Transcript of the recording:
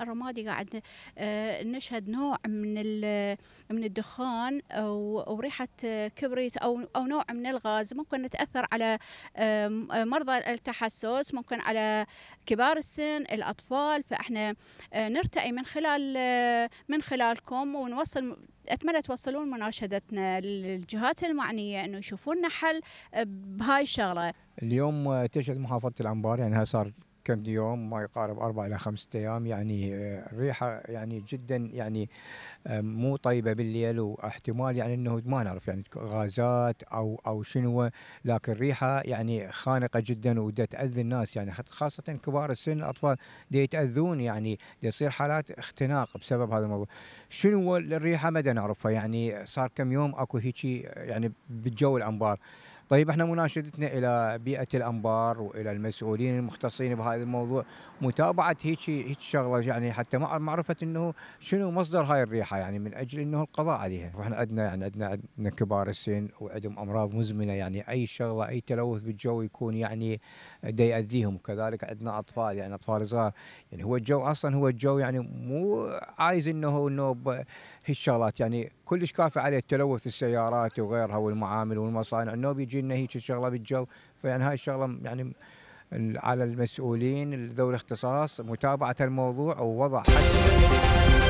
الرمادي قاعد آه، نشهد نوع من من الدخان وريحه كبريت او او نوع من الغاز ممكن نتاثر على مرضى التحسس ممكن على كبار السن الاطفال فاحنا آه، نرتئي من خلال آه، من خلالكم ونوصل اتمنى توصلون مناشدتنا للجهات المعنيه انه يشوفون حل بهاي الشغله. اليوم تشهد محافظه العنبار يعني صار كم يوم ما يقارب أربع إلى خمسة أيام يعني آه، الريحة يعني جدا يعني آه، مو طيبة بالليل واحتمال يعني أنه ما نعرف يعني غازات أو أو شنو لكن الريحة يعني خانقة جدا ودا تأذي الناس يعني خاصة كبار السن الأطفال دي يتأذون يعني دي يصير حالات اختناق بسبب هذا الموضوع شنو الريحة ما نعرفها يعني صار كم يوم أكو هيك يعني بالجو الأنبار طيب احنا مناشدتنا الى بيئه الانبار والى المسؤولين المختصين بهذا الموضوع متابعه هيك هيك شغله يعني حتى معرفه انه شنو مصدر هاي الريحه يعني من اجل انه القضاء عليها، واحنا عندنا يعني عندنا عندنا كبار السن وعندهم امراض مزمنه يعني اي شغله اي تلوث بالجو يكون يعني دا ياذيهم وكذلك عندنا اطفال يعني اطفال صغار يعني هو الجو اصلا هو الجو يعني مو عايز انه انه هالشغلات يعني كلش كافي عليه التلوث السيارات وغيرها والمعامل والمصانع انه بيجي لنا هيك الشغله بالجو فيعني هاي الشغله يعني على المسؤولين ذوي الاختصاص متابعه الموضوع ووضع حد